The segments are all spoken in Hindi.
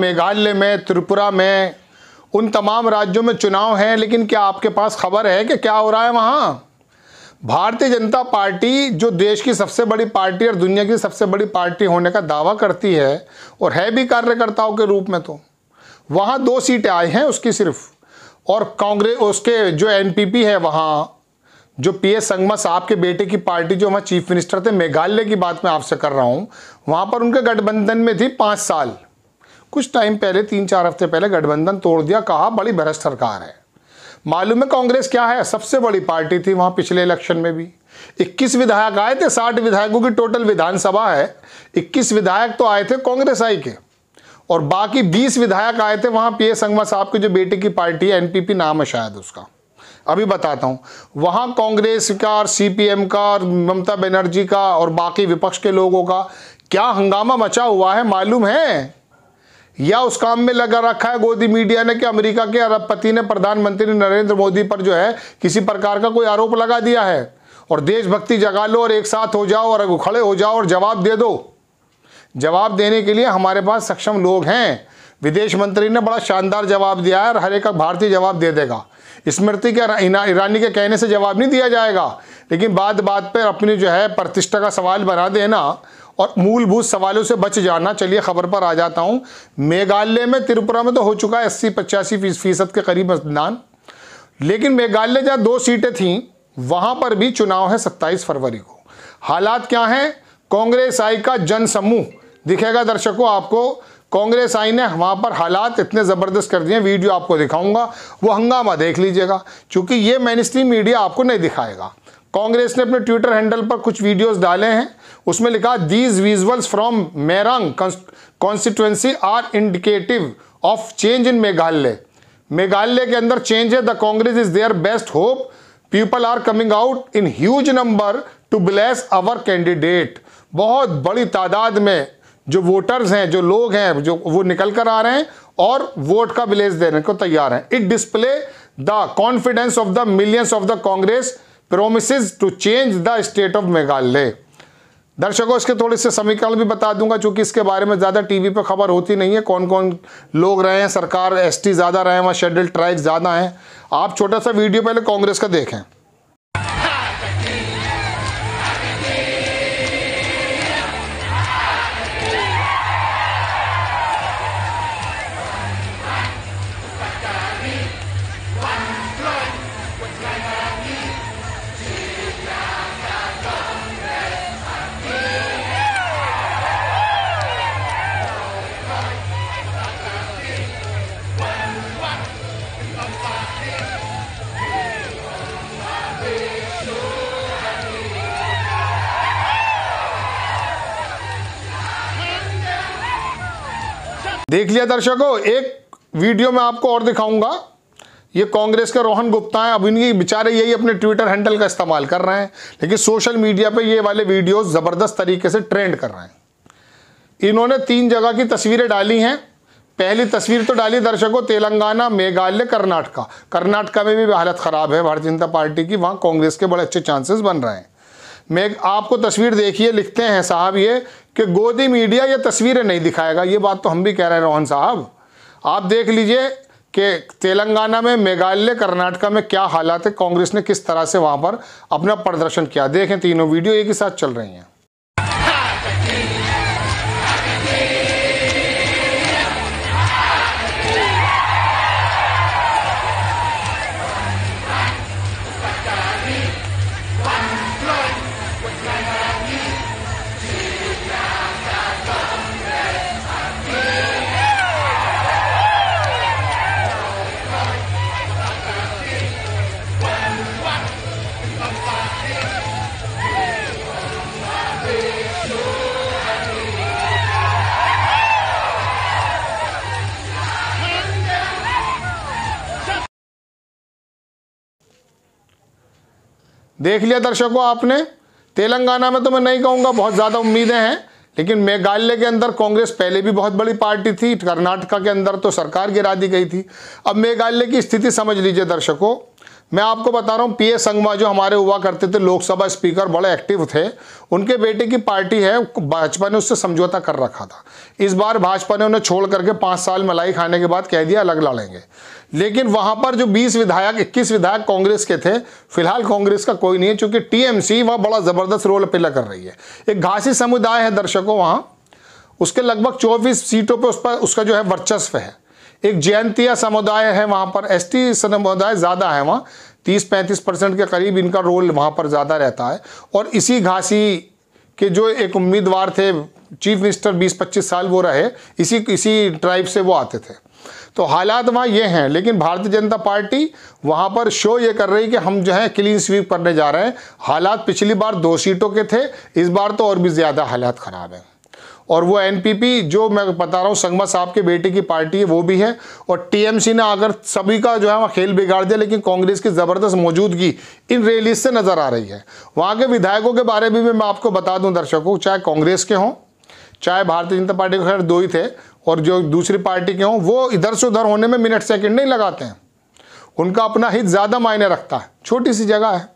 मेघालय में त्रिपुरा में उन तमाम राज्यों में चुनाव हैं लेकिन क्या आपके पास खबर है कि क्या हो रहा है वहाँ भारतीय जनता पार्टी जो देश की सबसे बड़ी पार्टी और दुनिया की सबसे बड़ी पार्टी होने का दावा करती है और है भी कार्यकर्ताओं के रूप में तो वहाँ दो सीटें आई हैं उसकी सिर्फ और कांग्रेस उसके जो एनपीपी है वहाँ जो पी एस संगमा साहब के बेटे की पार्टी जो वहाँ चीफ मिनिस्टर थे मेघालय की बात मैं आपसे कर रहा हूँ वहाँ पर उनके गठबंधन में थी पाँच साल कुछ टाइम पहले तीन चार हफ्ते पहले गठबंधन तोड़ दिया कहा बड़ी भ्रष्ट सरकार है मालूम है कांग्रेस क्या है सबसे बड़ी पार्टी थी वहां पिछले इलेक्शन में भी 21 विधायक आए थे 60 विधायकों की टोटल विधानसभा है 21 विधायक तो आए थे कांग्रेस आई के और बाकी 20 विधायक आए थे वहां पी संगमा साहब के जो बेटे की पार्टी है एनपीपी नाम है शायद उसका अभी बताता हूँ वहां कांग्रेस का और सीपीएम का और ममता बनर्जी का और बाकी विपक्ष के लोगों का क्या हंगामा मचा हुआ है मालूम है या उस काम में लगा रखा है गोदी मीडिया ने कि अमेरिका के अरबपति ने प्रधानमंत्री नरेंद्र मोदी पर जो है किसी प्रकार का कोई आरोप लगा दिया है और देशभक्ति जगा लो और एक साथ हो जाओ और खड़े हो जाओ और जवाब दे दो जवाब देने के लिए हमारे पास सक्षम लोग हैं विदेश मंत्री ने बड़ा शानदार जवाब दिया है और हर एक भारतीय जवाब दे देगा स्मृति के ईरानी के कहने से जवाब नहीं दिया जाएगा लेकिन बात बात पर अपनी जो है प्रतिष्ठा का सवाल बना देना और मूलभूत सवालों से बच जाना चलिए खबर पर आ जाता हूँ मेघालय में त्रिपुरा में तो हो चुका है अस्सी पचासी फीसद के करीब मतदान लेकिन मेघालय जहाँ दो सीटें थीं वहाँ पर भी चुनाव है सत्ताईस फरवरी को हालात क्या हैं कांग्रेस आई का जनसमूह दिखेगा दर्शकों आपको कांग्रेस आई ने वहाँ पर हालात इतने ज़बरदस्त कर दिए वीडियो आपको दिखाऊंगा वो हंगामा देख लीजिएगा क्योंकि ये मेन मीडिया आपको नहीं दिखाएगा कांग्रेस ने अपने ट्विटर हैंडल पर कुछ वीडियोस डाले हैं उसमें लिखा these visuals from Mairang constituency are indicative of change in Meghalaya Meghalaya के अंदर चेंज है the Congress is their best hope people are coming out in huge number to bless our candidate बहुत बड़ी तादाद में जो वोटर्स हैं जो लोग हैं जो वो निकल कर आ रहे हैं और वोट का विलेज देने को तैयार हैं it display the confidence of the millions of the Congress promise to change the state of Meghalaya दर्शकों इसके थोड़े से समीकरण भी बता दूंगा क्योंकि इसके बारे में ज़्यादा टीवी पर खबर होती नहीं है कौन कौन लोग रहे हैं सरकार एसटी ज़्यादा रहे हैं वहाँ शेड्यूल ट्राइब ज़्यादा हैं आप छोटा सा वीडियो पहले कांग्रेस का देखें देख लिया दर्शकों एक वीडियो में आपको और दिखाऊंगा ये कांग्रेस के रोहन गुप्ता हैं अब इनकी बेचारे यही अपने ट्विटर हैंडल का इस्तेमाल कर रहे हैं लेकिन सोशल मीडिया पे ये वाले वीडियोस ज़बरदस्त तरीके से ट्रेंड कर रहे हैं इन्होंने तीन जगह की तस्वीरें डाली हैं पहली तस्वीर तो डाली दर्शकों तेलंगाना मेघालय कर्नाटका कर्नाटका में भी हालत ख़राब है भारतीय जनता पार्टी की वहाँ कांग्रेस के बड़े अच्छे चांसेस बन रहे हैं मेघ आपको तस्वीर देखिए लिखते हैं साहब ये कि गोदी मीडिया ये तस्वीरें नहीं दिखाएगा ये बात तो हम भी कह रहे हैं रोहन साहब आप देख लीजिए कि तेलंगाना में मेघालय कर्नाटका में क्या हालात है कांग्रेस ने किस तरह से वहां पर अपना प्रदर्शन किया देखें तीनों वीडियो एक ही साथ चल रही हैं देख लिया दर्शकों आपने तेलंगाना में तो मैं नहीं कहूँगा बहुत ज़्यादा उम्मीदें हैं लेकिन मेघालय के अंदर कांग्रेस पहले भी बहुत बड़ी पार्टी थी कर्नाटका के अंदर तो सरकार गिरा दी गई थी अब मेघालय की स्थिति समझ लीजिए दर्शकों मैं आपको बता रहा हूँ पीए संगमा जो हमारे हुआ करते थे लोकसभा स्पीकर बड़े एक्टिव थे उनके बेटे की पार्टी है भाजपा ने उससे समझौता कर रखा था इस बार भाजपा ने उन्हें छोड़ करके पाँच साल मलाई खाने के बाद कह दिया अलग लड़ेंगे लेकिन वहाँ पर जो 20 विधायक 21 विधायक कांग्रेस के थे फिलहाल कांग्रेस का कोई नहीं है चूँकि टीएमसी वहाँ बड़ा ज़बरदस्त रोल प्ले कर रही है एक घासी समुदाय है दर्शकों वहाँ उसके लगभग चौबीस सीटों पर उस पर उसका जो है वर्चस्व है एक जयंतिया समुदाय है वहाँ पर एस टी समुदाय ज़्यादा है वहाँ तीस पैंतीस परसेंट के करीब इनका रोल वहाँ पर ज़्यादा रहता है और इसी घासी के जो एक उम्मीदवार थे चीफ मिनिस्टर 20-25 साल वो रहे इसी इसी ट्राइब से वो आते थे तो हालात वहाँ ये हैं लेकिन भारतीय जनता पार्टी वहाँ पर शो ये कर रही कि हम जो है क्लीन स्वीप करने जा रहे हैं हालात पिछली बार दो सीटों के थे इस बार तो और भी ज़्यादा हालात ख़राब हैं और वो एनपीपी जो मैं बता रहा हूँ संगमा साहब के बेटे की पार्टी है वो भी है और टीएमसी ने अगर सभी का जो है वहाँ खेल बिगाड़ दिया लेकिन कांग्रेस की ज़बरदस्त मौजूदगी इन रैली से नज़र आ रही है वहाँ के विधायकों के बारे में भी मैं आपको बता दूँ दर्शकों चाहे कांग्रेस के हों चाहे भारतीय जनता पार्टी के खैर दो ही थे और जो दूसरी पार्टी के हों वो इधर से उधर होने में मिनट सेकेंड नहीं लगाते हैं उनका अपना हित ज़्यादा मायने रखता है छोटी सी जगह है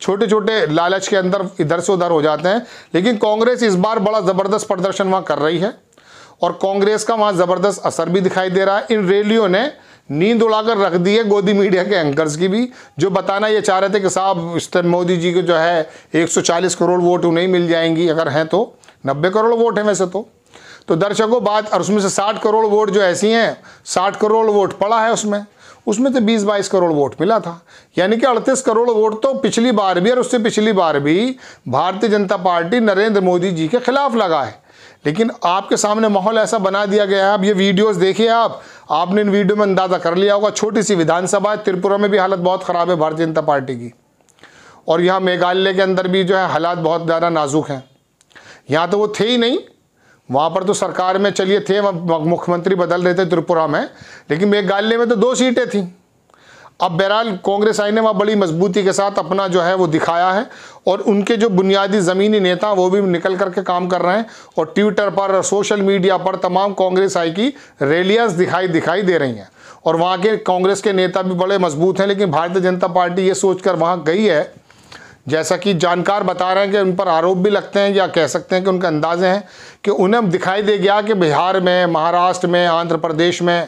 छोटे छोटे लालच के अंदर इधर से उधर हो जाते हैं लेकिन कांग्रेस इस बार बड़ा ज़बरदस्त प्रदर्शन वहाँ कर रही है और कांग्रेस का वहाँ ज़बरदस्त असर भी दिखाई दे रहा है इन रैलियों ने नींद उड़ाकर रख दी है गोदी मीडिया के एंकर्स की भी जो बताना ये चाह रहे थे कि साहब मोदी जी को जो है 140 करोड़ वोट उन्हें मिल जाएंगी अगर हैं तो 90 करोड़ वोट हैं वैसे तो तो दर्शकों बात और उसमें से 60 करोड़ वोट जो ऐसी हैं 60 करोड़ वोट पड़ा है उसमें उसमें तो 20-22 करोड़ वोट मिला था यानी कि 38 करोड़ वोट तो पिछली बार भी और उससे पिछली बार भी भारतीय जनता पार्टी नरेंद्र मोदी जी के खिलाफ लगा है लेकिन आपके सामने माहौल ऐसा बना दिया गया है अब ये वीडियोस देखिए आप आपने इन वीडियो में अंदाज़ा कर लिया होगा छोटी सी विधानसभा है त्रिपुरा में भी हालत बहुत ख़राब है भारतीय जनता पार्टी की और यहाँ मेघालय के अंदर भी जो है हालात बहुत ज़्यादा नाजुक हैं यहाँ तो वो थे ही नहीं वहाँ पर तो सरकार में चलिए थे मुख्यमंत्री बदल रहे थे त्रिपुरा में लेकिन मेघालय में तो दो सीटें थीं अब बहरहाल कांग्रेस आई ने वहाँ बड़ी मजबूती के साथ अपना जो है वो दिखाया है और उनके जो बुनियादी ज़मीनी नेता वो भी निकल करके काम कर रहे हैं और ट्विटर पर और सोशल मीडिया पर तमाम कांग्रेस आई की रैलियाँ दिखाई दिखाई दे रही हैं और वहाँ के कांग्रेस के नेता भी बड़े मजबूत हैं लेकिन भारतीय जनता पार्टी ये सोचकर वहाँ गई है जैसा कि जानकार बता रहे हैं कि उन पर आरोप भी लगते हैं या कह सकते हैं कि उनके अंदाजे हैं कि उन्हें दिखाई दे गया कि बिहार में महाराष्ट्र में आंध्र प्रदेश में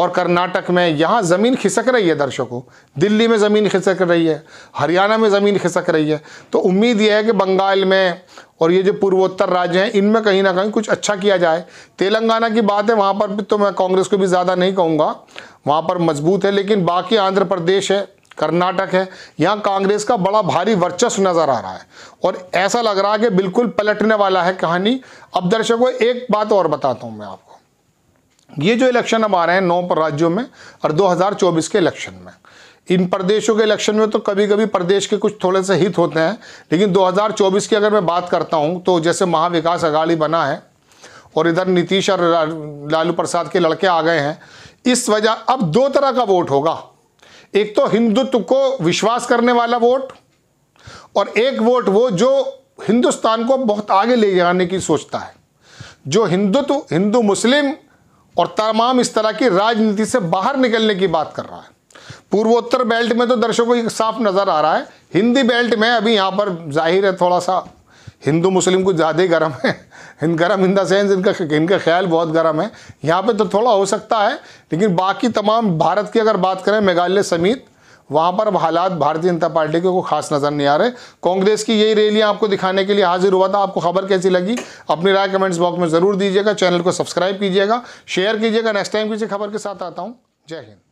और कर्नाटक में यहाँ ज़मीन खिसक रही है दर्शकों दिल्ली में ज़मीन खिसक रही है हरियाणा में ज़मीन खिसक रही है तो उम्मीद यह है कि बंगाल में और ये जो पूर्वोत्तर राज्य हैं इनमें कहीं ना कहीं कुछ अच्छा किया जाए तेलंगाना की बात है वहाँ पर तो मैं कांग्रेस को भी ज़्यादा नहीं कहूँगा वहाँ पर मजबूत है लेकिन बाकी आंध्र प्रदेश है कर्नाटक है यहाँ कांग्रेस का बड़ा भारी वर्चस्व नज़र आ रहा है और ऐसा लग रहा है कि बिल्कुल पलटने वाला है कहानी अब दर्शकों एक बात और बताता हूँ मैं आपको ये जो इलेक्शन अब आ रहे हैं नौ पर राज्यों में और 2024 के इलेक्शन में इन प्रदेशों के इलेक्शन में तो कभी कभी प्रदेश के कुछ थोड़े से हित होते हैं लेकिन 2024 की अगर मैं बात करता हूँ तो जैसे महाविकास अगाड़ी बना है और इधर नीतीश और लालू प्रसाद के लड़के आ गए हैं इस वजह अब दो तरह का वोट होगा एक तो हिंदुत्व को विश्वास करने वाला वोट और एक वोट वो जो हिंदुस्तान को बहुत आगे ले जाने की सोचता है जो हिंदुत्व हिंदू मुस्लिम और तमाम इस तरह की राजनीति से बाहर निकलने की बात कर रहा है पूर्वोत्तर बेल्ट में तो दर्शकों को साफ नज़र आ रहा है हिंदी बेल्ट में अभी यहाँ पर जाहिर है थोड़ा सा हिंदू मुस्लिम कुछ ज़्यादा ही गर्म है इन गर्म इन देंस इनका इनका ख्याल बहुत गर्म है यहाँ पे तो थोड़ा हो सकता है लेकिन बाकी तमाम भारत की अगर बात करें मेघालय समेत वहाँ पर हालात भारतीय जनता पार्टी के को खास नज़र नहीं आ रहे कांग्रेस की यही रैलियाँ आपको दिखाने के लिए हाजिर हुआ था आपको खबर कैसी लगी अपनी राय कमेंट्स बॉक्स में ज़रूर दीजिएगा चैनल को सब्सक्राइब कीजिएगा शेयर कीजिएगा नेक्स्ट टाइम किसी खबर के साथ आता हूँ जय हिंद